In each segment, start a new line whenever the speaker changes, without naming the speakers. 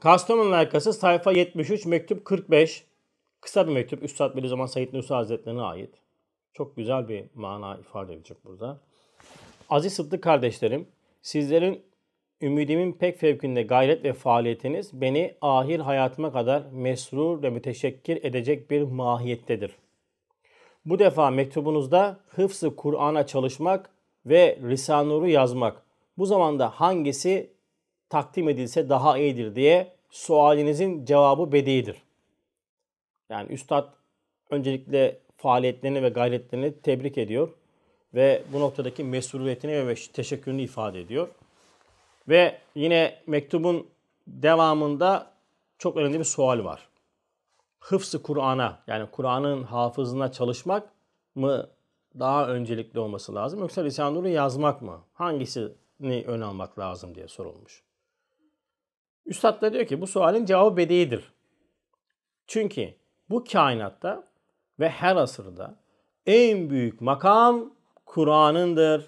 Kastamonu arkası sayfa 73 mektup 45. Kısa bir mektup Üstad Bediüzzaman Said Nursi Hazretlerine ait. Çok güzel bir mana ifade edecek burada. Aziz Sıddık kardeşlerim, sizlerin ümidimin pek fevkinde gayret ve faaliyetiniz beni ahir hayatıma kadar mesrur ve müteşekkir edecek bir mahiyettedir. Bu defa mektubunuzda hıfzı Kur'an'a çalışmak ve Risanur'u yazmak bu zamanda hangisi takdim edilse daha iyidir diye sualinizin cevabı bediidir. Yani üstad öncelikle faaliyetlerini ve gayretlerini tebrik ediyor ve bu noktadaki mesuliyetini ve teşekkürünü ifade ediyor. Ve yine mektubun devamında çok önemli bir sual var. Hıfsı Kur'an'a yani Kur'an'ın hafızına çalışmak mı daha öncelikli olması lazım yoksa Risale-i Nur'u yazmak mı? Hangisini ön almak lazım diye sorulmuş. Üstad da diyor ki bu sualin cevabı bediidir. Çünkü bu kainatta ve her asırda en büyük makam Kur'an'ındır.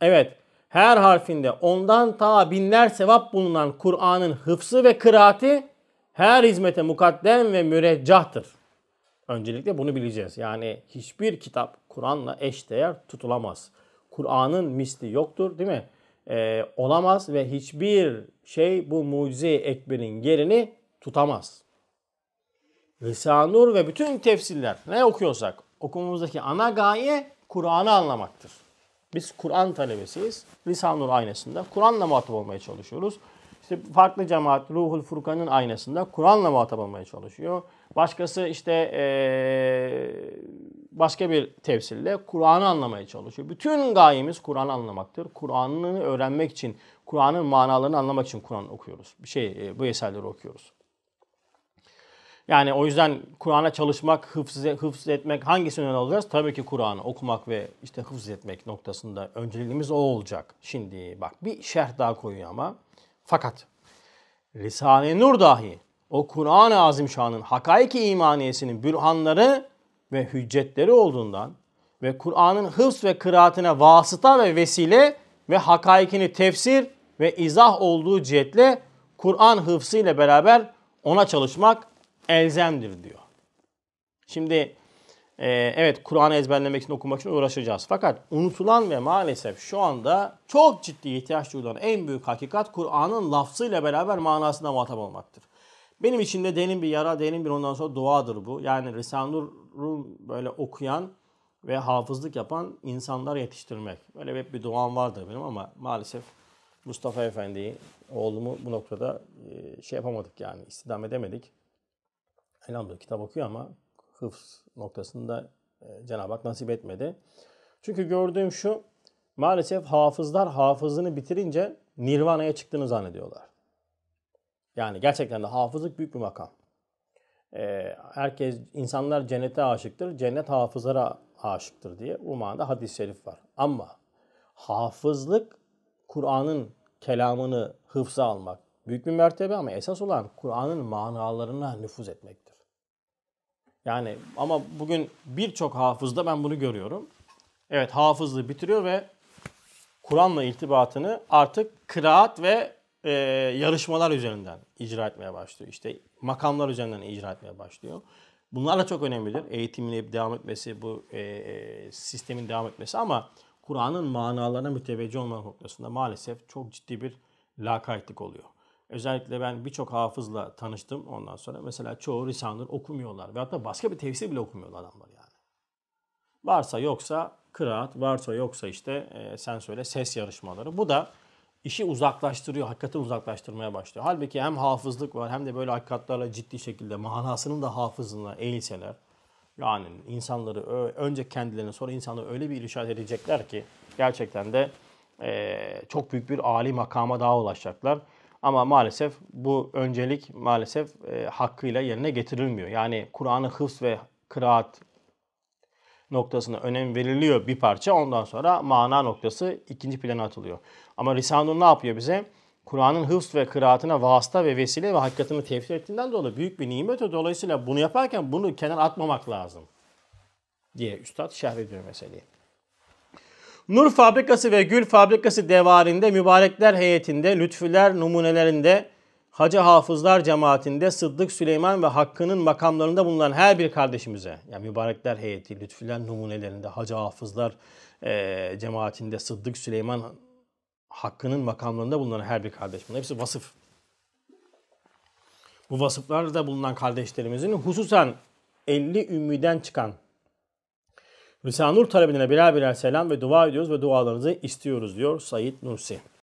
Evet, her harfinde ondan ta binler sevap bulunan Kur'an'ın hıfsı ve kıraati her hizmete mukaddem ve müreccahtır. Öncelikle bunu bileceğiz. Yani hiçbir kitap Kur'an'la eşdeğer tutulamaz. Kur'an'ın misli yoktur değil mi? e, olamaz ve hiçbir şey bu mucize ekberin yerini tutamaz. Lisanur ve bütün tefsirler ne okuyorsak okumamızdaki ana gaye Kur'an'ı anlamaktır. Biz Kur'an talebesiyiz. Lisanur aynasında Kur'an'la muhatap olmaya çalışıyoruz. İşte farklı cemaat Ruhul Furkan'ın aynasında Kur'an'la muhatap olmaya çalışıyor. Başkası işte ee, başka bir tefsirle Kur'an'ı anlamaya çalışıyor. Bütün gayemiz Kur'an anlamaktır. Kur'an'ı öğrenmek için, Kur'an'ın manalarını anlamak için Kur'an okuyoruz. Bir Şey, e, bu eserleri okuyoruz. Yani o yüzden Kur'an'a çalışmak, hıfz, hıfz etmek hangisini öne olacağız? Tabii ki Kur'an'ı okumak ve işte hıfz etmek noktasında önceliğimiz o olacak. Şimdi bak bir şerh daha koyuyor ama. Fakat Risale-i Nur dahi o Kur'an-ı Azimşan'ın hakaiki imaniyesinin bürhanları ve hüccetleri olduğundan ve Kur'an'ın hıfz ve kıraatine vasıta ve vesile ve hakaikini tefsir ve izah olduğu cihetle Kur'an hıfzı ile beraber ona çalışmak elzemdir diyor. Şimdi e, evet Kur'an'ı ezberlemek için okumak için uğraşacağız. Fakat unutulan ve maalesef şu anda çok ciddi ihtiyaç duyulan en büyük hakikat Kur'an'ın ile beraber manasına muhatap olmaktır. Benim için de derin bir yara, derin bir ondan sonra duadır bu. Yani Risale-i Nur böyle okuyan ve hafızlık yapan insanlar yetiştirmek. Böyle hep bir duam vardır benim ama maalesef Mustafa Efendi'yi, oğlumu bu noktada e, şey yapamadık yani istidam edemedik. Elhamdülillah kitap okuyor ama hıfz noktasında e, Cenab-ı Hak nasip etmedi. Çünkü gördüğüm şu, maalesef hafızlar hafızını bitirince nirvana'ya çıktığını zannediyorlar. Yani gerçekten de hafızlık büyük bir makam. Ee, herkes insanlar cennete aşıktır, cennet hafızlara aşıktır diye bu manada hadis-i şerif var. Ama hafızlık Kur'an'ın kelamını hıfza almak büyük bir mertebe ama esas olan Kur'an'ın manalarına nüfuz etmektir. Yani ama bugün birçok hafızda ben bunu görüyorum. Evet hafızlığı bitiriyor ve Kur'an'la irtibatını artık kıraat ve e, yarışmalar üzerinden icra etmeye başlıyor. İşte makamlar üzerinden icra etmeye başlıyor. Bunlar da çok önemlidir. Eğitimin devam etmesi, bu e, e, sistemin devam etmesi ama Kur'an'ın manalarına müteveccih olma noktasında maalesef çok ciddi bir lakaytlık oluyor. Özellikle ben birçok hafızla tanıştım ondan sonra. Mesela çoğu Risale'leri okumuyorlar. Ve hatta başka bir tefsir bile okumuyorlar adamlar yani. Varsa yoksa kıraat, varsa yoksa işte e, sen söyle ses yarışmaları. Bu da işi uzaklaştırıyor, hakikaten uzaklaştırmaya başlıyor. Halbuki hem hafızlık var hem de böyle hakikatlarla ciddi şekilde manasının da hafızlığına eğilseler yani insanları önce kendilerine sonra insanları öyle bir irşad edecekler ki gerçekten de e, çok büyük bir âli makama daha ulaşacaklar. Ama maalesef bu öncelik maalesef e, hakkıyla yerine getirilmiyor. Yani Kur'an'ı hıfz ve kıraat noktasına önem veriliyor bir parça. Ondan sonra mana noktası ikinci plana atılıyor. Ama Risanur ne yapıyor bize? Kur'an'ın hıfz ve kıraatına vasıta ve vesile ve hakikatini tefsir ettiğinden dolayı büyük bir nimet o. Dolayısıyla bunu yaparken bunu kenar atmamak lazım diye üstad şerh ediyor meseleyi. Nur fabrikası ve gül fabrikası devarinde mübarekler heyetinde, lütfüler numunelerinde Hacı Hafızlar Cemaati'nde Sıddık Süleyman ve Hakkı'nın makamlarında bulunan her bir kardeşimize, yani Mübarekler Heyeti, Lütfüler numunelerinde Hacı Hafızlar e, Cemaati'nde Sıddık Süleyman Hakkı'nın makamlarında bulunan her bir kardeşimize, hepsi vasıf. Bu vasıflarda bulunan kardeşlerimizin hususen 50 ümmiden çıkan Risale-i Nur talebine birer birer selam ve dua ediyoruz ve dualarınızı istiyoruz diyor Said Nursi.